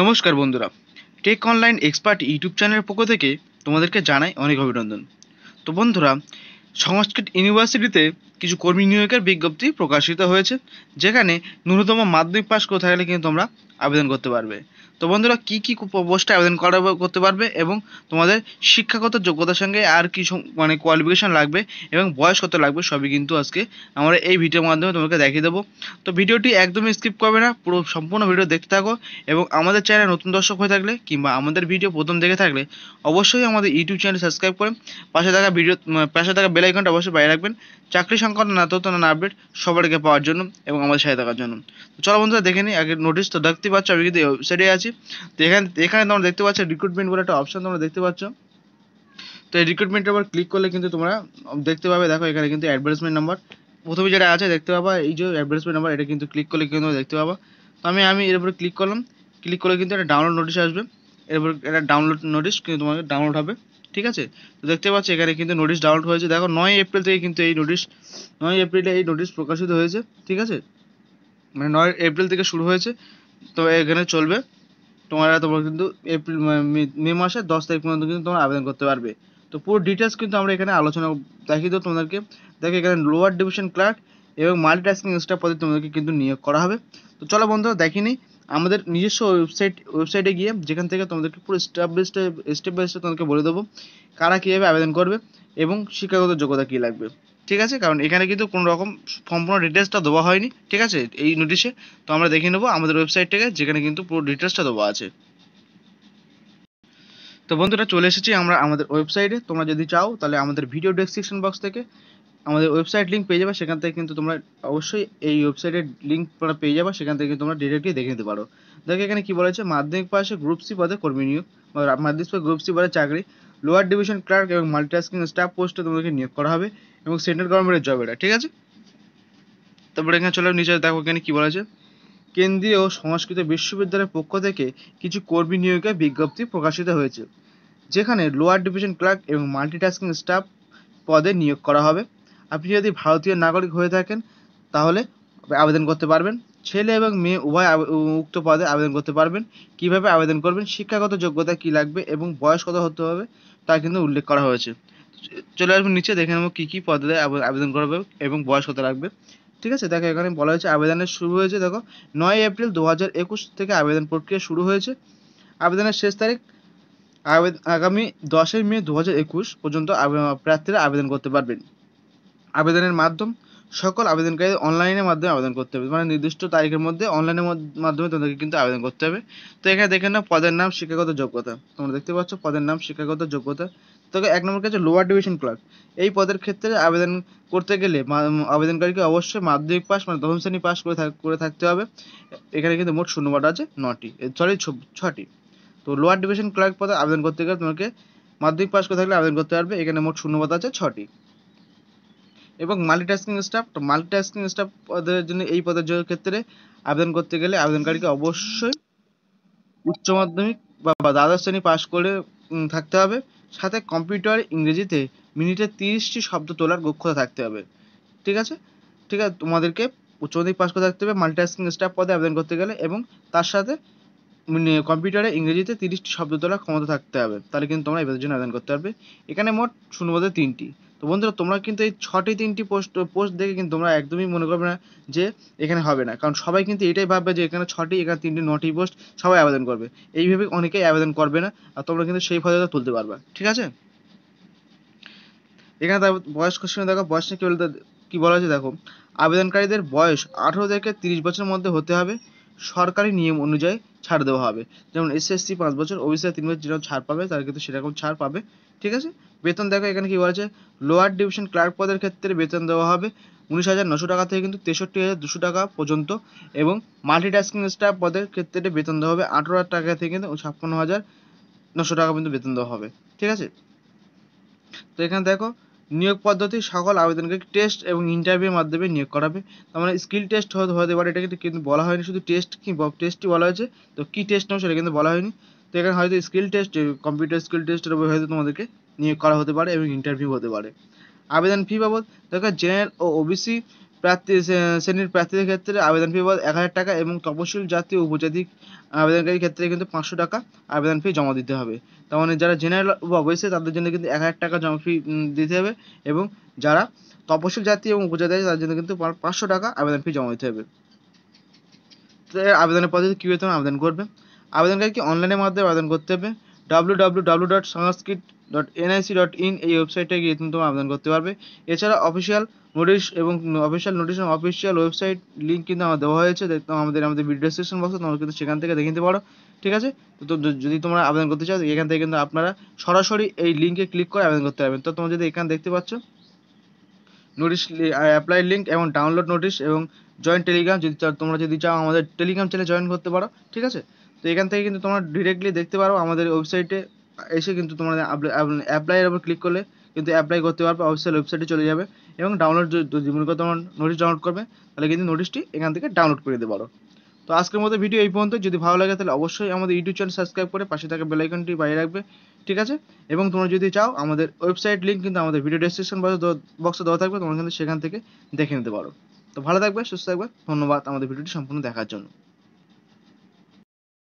নমস্কার বন্ধুরা take online expert YouTube চ্যানেলের পক্ষ থেকে তোমাদেরকে জানাই অনেক অভিনন্দন তো বন্ধুরা সংস্কৃত ইউনিভার্সিটিতে কিছু কর্মী নিয়োগের বিজ্ঞপ্তি প্রকাশিত হয়েছে যেখানে ন্যূনতম মাধ্যমিক পাস করে থাকলে কিন্তু তোমরা আবেদন করতে পারবে তো বন্ধুরা কী কী পোস্টে আবেদন করা করতে পারবে এবং তোমাদের শিক্ষাগত যোগ্যতার সঙ্গে আর কি মানে কোয়ালিফিকেশান লাগবে এবং বয়স কত লাগবে সবই কিন্তু আজকে আমরা এই ভিডিওর মাধ্যমে তোমাকে দেখিয়ে দেবো তো ভিডিওটি একদমই স্কিপ করবে না পুরো সম্পূর্ণ ভিডিও দেখতে থাকো এবং আমাদের চ্যানেল নতুন দর্শক হয়ে থাকলে কিংবা আমাদের ভিডিও প্রথম দেখে থাকলে অবশ্যই আমাদের ইউটিউব চ্যানেল সাবস্ক্রাইব করে পাশে থাকা ভিডিও পাশে থাকা বেলাইকনটা অবশ্যই বাইরে রাখবেন চাকরি সংক্রান্ত না আপডেট সবার আগে পাওয়ার জন্য এবং আমাদের সাথে থাকার জন্য চলো বন্ধুরা দেখে নিই আগে নোটিস তো দেখতে পাচ্ছ আমি কিন্তু ওয়েবসাইটে আছি তো এখানে এখানে তোমরা দেখতে পাচ্ছ রিক্রুটমেন্ট বলে একটা অপশন তোমরা দেখতে পাচ্ছ তো এই রিক্রুটমেন্টের উপর ক্লিক করলে কিন্তু তোমরা দেখতে পাবে দেখো এখানে কিন্তু অ্যাডভার্টাইজমেন্ট নাম্বার প্রথমে যেটা আছে দেখতে পাবা এই যে অ্যাডভার্টাইজমেন্ট নাম্বার এটা কিন্তু ক্লিক করলে কিন্তু দেখতে পাবা তো আমি আমি এর উপরে ক্লিক করলাম ক্লিক করলে কিন্তু একটা ডাউনলোড নোটিশ আসবে এর উপর একটা ডাউনলোড নোটিশ কিন্তু তোমাকে ডাউনলোড হবে ঠিক আছে তো দেখতে পাচ্ছ এখানে কিন্তু নোটিশ ডাউনলোড হয়েছে দেখো নয় এপ্রিল থেকে কিন্তু এই নোটিশ নয় এপ্রিলে এই নোটিশ প্রকাশিত হয়েছে ঠিক আছে মানে নয় এপ্রিল থেকে শুরু হয়েছে তো এখানে চলবে তোমরা তোমরা কিন্তু এপ্রিল মে মাসের দশ তারিখ পর্যন্ত কিন্তু তোমরা আবেদন করতে পারবে তো পুরো ডিটেলস কিন্তু আমরা এখানে আলোচনা দেখিয়ে দেবো তোমাদেরকে দেখো এখানে লোয়ার ডিভিশন ক্লার্ক এবং মাল্টিটাস্কিং স্টাফ পদে তোমাদেরকে কিন্তু নিয়োগ করা হবে তো চলো বন্ধুরা দেখিনি আমাদের নিজস্ব ওয়েবসাইট ওয়েবসাইটে গিয়ে যেখান থেকে তোমাদেরকে পুরো step by step step by step তোমাদেরকে বলে দেবো কারা কীভাবে আবেদন করবে এবং শিক্ষাগত যোগ্যতা কী লাগবে ঠিক আছে কারণ এখানে কিন্তু কোনো রকম সম্পূর্ণ ডিটেলসটা দেওয়া হয়নি ঠিক আছে এই নোটিশে তো আমরা দেখে নেবো আমাদের ওয়েবসাইট থেকে যেখানে কিন্তু পুরো ডিটেলসটা দেওয়া আছে তো বন্ধুরা চলে এসেছি আমরা আমাদের ওয়েবসাইটে তোমরা যদি চাও তাহলে আমাদের ভিডিও ডেসক্রিপশন বক্স থেকে আমাদের ওয়েবসাইট লিঙ্ক পেয়ে যাবে সেখান থেকে কিন্তু তোমরা অবশ্যই এই ওয়েবসাইটের লিঙ্ক তোমরা পেয়ে যাবে সেখান থেকে কিন্তু তোমরা ডিরেক্টলি দেখে নিতে পারো দেখো এখানে কি বলেছে মাধ্যমিক পাশে গ্রুপ সি পদে কর্মী নিয়োগ মাধ্যমিক পাশে গ্রুপ সি পদে চাকরি লোয়ার ডিভিশন ক্লার্ক এবং মাল্টিটাস্কিং স্টাফ পোস্টে তোমাদেরকে নিয়োগ করা হবে এবং সেন্ট্রাল গভর্নমেন্টের জব এটা ঠিক আছে তারপরে এখানে চলে নিচে দেখো এখানে কি বলেছে কেন্দ্রীয় সংস্কৃত বিশ্ববিদ্যালয়ের পক্ষ থেকে কিছু কর্মী নিয়োগের বিজ্ঞপ্তি প্রকাশিত হয়েছে যেখানে লোয়ার ডিভিশন ক্লার্ক এবং মাল্টিটাস্কিং স্টাফ পদে নিয়োগ করা হবে আপনি যদি ভারতীয় নাগরিক হয়ে থাকেন তাহলে আবেদন করতে পারবেন ছেলে এবং মেয়ে উভয় উক্ত পদে আবেদন করতে পারবেন কিভাবে আবেদন করবেন শিক্ষাগত যোগ্যতা কি লাগবে এবং বয়স কত হতে হবে তা কিন্তু উল্লেখ করা হয়েছে চলে আসবেন নিচে দেখে নেবো কী কী পদে আবেদন করবে এবং বয়স কত লাগবে ঠিক আছে দেখো এখানে বলা হয়েছে আবেদনের শুরু হয়েছে দেখো নয় এপ্রিল দু থেকে আবেদন প্রক্রিয়া শুরু হয়েছে আবেদনের শেষ তারিখ আগামী দশই মে দু পর্যন্ত প্রার্থীরা আবেদন করতে পারবেন আবেদনের মাধ্যম সকল আবেদনকারী অনলাইনের মাধ্যমে আবেদন করতে হবে মানে নির্দিষ্ট তারিখের মধ্যে অনলাইনের মাধ্যমে তোমাদেরকে কিন্তু আবেদন করতে হবে তো এখানে দেখে নাও পদের নাম শিক্ষাগত যোগ্যতা তোমরা দেখতে পাচ্ছ পদের নাম শিক্ষাগত যোগ্যতা তো এক নম্বর কাছে লোয়ার ডিভিশন ক্লার্ক এই পদের ক্ষেত্রে আবেদন করতে গেলে আবেদনকারীকে অবশ্যই মাধ্যমিক পাস মানে দশম শ্রেণী পাস করে করে থাকতে হবে এখানে কিন্তু মোট শূন্যপাট আছে নটি সরি ছটি তো লোয়ার ডিভিশন ক্লার্ক পদে আবেদন করতে গেলে তোমাকে মাধ্যমিক পাস করে থাকলে আবেদন করতে পারবে এখানে মোট শূন্যপাত আছে ছটি এবং মাল্টিটাস্কিং স্টাফ তো মাল্টিটাস্কিং স্টাফ পদের জন্য এই পদের ক্ষেত্রে আবেদন করতে গেলে আবেদনকারীকে অবশ্যই উচ্চ মাধ্যমিক বা দ্বাদশ শ্রেণী পাশ করে থাকতে হবে সাথে কম্পিউটার ইংরেজিতে মিনিটে তিরিশটি শব্দ তোলার দক্ষতা থাকতে হবে ঠিক আছে ঠিক আছে তোমাদেরকে উচ্চ মাধ্যমিক পাশ করে থাকতে হবে মাল্টিটাস্কিং স্টাফ পদে আবেদন করতে গেলে এবং তার সাথে কম্পিউটারে ইংরেজিতে তিরিশটি শব্দ তোলার ক্ষমতা থাকতে হবে তাহলে কিন্তু তোমরা এবার জন্য আবেদন করতে পারবে এখানে মোট শূন্যপদে তিনটি তো বন্ধুরা তোমরা কিন্তু এই ছটি তিনটি পোস্ট পোস্ট দেখে কিন্তু তোমরা একদমই মনে করবে না যে এখানে হবে না কারণ সবাই কিন্তু এটাই ভাববে যে এখানে ছটি এখানে তিনটি নটি পোস্ট সবাই আবেদন করবে এইভাবে অনেকেই আবেদন করবে না আর তোমরা কিন্তু সেই ফলে তুলতে পারবে ঠিক আছে এখানে বয়স্ক কোশ্চেনে দেখো বয়স কি বলতে কি বলা হয়েছে দেখো আবেদনকারীদের বয়স আঠেরো থেকে তিরিশ বছরের মধ্যে হতে হবে সরকারি নিয়ম অনুযায়ী ছাড় দেওয়া হবে যেমন এসএসসি পাঁচ বছর ওবিসিরা তিন বছর যেরকম ছাড় পাবে তারা কিন্তু সেরকম ছাড় পাবে ঠিক আছে বেতন দেখো এখানে কি বলেছে লোয়ার ডিভিশন ক্লার্ক পদের ক্ষেত্রে বেতন দেওয়া হবে উনিশ হাজার নশো টাকা থেকে কিন্তু তেষট্টি হাজার দুশো টাকা পর্যন্ত এবং মাল্টিটাস্কিং স্টাফ পদের ক্ষেত্রে বেতন দেওয়া হবে আঠারো হাজার টাকা থেকে কিন্তু ছাপ্পান্ন হাজার নশো টাকা পর্যন্ত বেতন দেওয়া হবে ঠিক আছে তো এখানে দেখো নিয়োগ পদ্ধতি সকল আবেদনকে টেস্ট এবং ইন্টারভিউর মাধ্যমে নিয়োগ করাবে তার মানে স্কিল টেস্ট হতে পারে এটা কিন্তু বলা হয়নি শুধু টেস্ট কি টেস্টই বলা হয়েছে তো কি টেস্ট নেব সেটা কিন্তু বলা হয়নি তো এখানে হয়তো স্কিল টেস্ট কম্পিউটার স্কিল টেস্টের উপর হয়তো তোমাদেরকে নিয়োগ করা হতে পারে এবং ইন্টারভিউ হতে পারে আবেদন ফি বাবদ দেখো জেনারেল ও ওবিসি প্রার্থী শ্রেণীর প্রার্থীদের ক্ষেত্রে আবেদন ফি বাবদ এক হাজার টাকা এবং তপশিল জাতি ও উপজাতি আবেদনকারীর ক্ষেত্রে কিন্তু পাঁচশো টাকা আবেদন ফি জমা দিতে হবে তার মানে যারা জেনারেল অবশ্যই তাদের জন্য কিন্তু এক হাজার টাকা জমা ফি দিতে হবে এবং যারা তপশিল জাতি এবং উপজাতি আছে তাদের জন্য কিন্তু পাঁচশো টাকা আবেদন ফি জমা দিতে হবে আবেদনের পদ্ধতি কীভাবে তোমার আবেদন করবে আবেদনকারীকে অনলাইনের মাধ্যমে আবেদন করতে হবে W W W dot Sanskrit dot NIC dot in এই ওয়েবসাইটে গিয়ে তুমি আবেদন করতে পারবে এছাড়া অফিসিয়াল নোটিশ এবং official notice official website link কিন্তু আমার দেওয়া হয়েছে আমাদের আমাদের ভিডিও ডিসক্রিপশন বক্সে তোমরা কিন্তু সেখান থেকে দেখে নিতে পারো ঠিক আছে তো যদি তোমরা আবেদন করতে চাও এখান থেকে কিন্তু আপনারা সরাসরি এই লিঙ্কে ক্লিক করে আবেদন করতে পারবেন তো তোমরা যদি এখানে দেখতে পাচ্ছ নোটিশ অ্যাপ্লাই লিঙ্ক এবং ডাউনলোড নোটিশ এবং জয়েন টেলিগ্রাম যদি তোমরা যদি চাও আমাদের টেলিগ্রাম চ্যানেল জয়েন করতে পারো ঠিক আছে তো এখান থেকে কিন্তু তোমরা ডিরেক্টলি দেখতে পারো আমাদের ওয়েবসাইটে এসে কিন্তু তোমরা অ্যাপ্লাইয়ের উপর ক্লিক করলে কিন্তু অ্যাপ্লাই করতে পারবে অফিসিয়াল ওয়েবসাইটে চলে যাবে এবং ডাউনলোড যদি মনে করো তোমার নোটিশ ডাউনলোড করবে তাহলে কিন্তু নোটিশটি এখান থেকে ডাউনলোড করে দিতে পারো তো আজকের মতো ভিডিও এই পর্যন্ত যদি ভালো লাগে তাহলে অবশ্যই আমাদের ইউটিউব চ্যানেল সাবস্ক্রাইব করে পাশে থাকা বেলাইকনটি বাইরে রাখবে ঠিক আছে এবং তোমরা যদি চাও আমাদের ওয়েবসাইট লিঙ্ক কিন্তু আমাদের ভিডিও ডেসক্রিপশন বক্সে দেওয়া থাকবে তোমরা কিন্তু সেখান থেকে দেখে নিতে পারো তো ভালো থাকবে সুস্থ থাকবে ধন্যবাদ আমাদের ভিডিওটি সম্পূর্ণ দেখার জন্য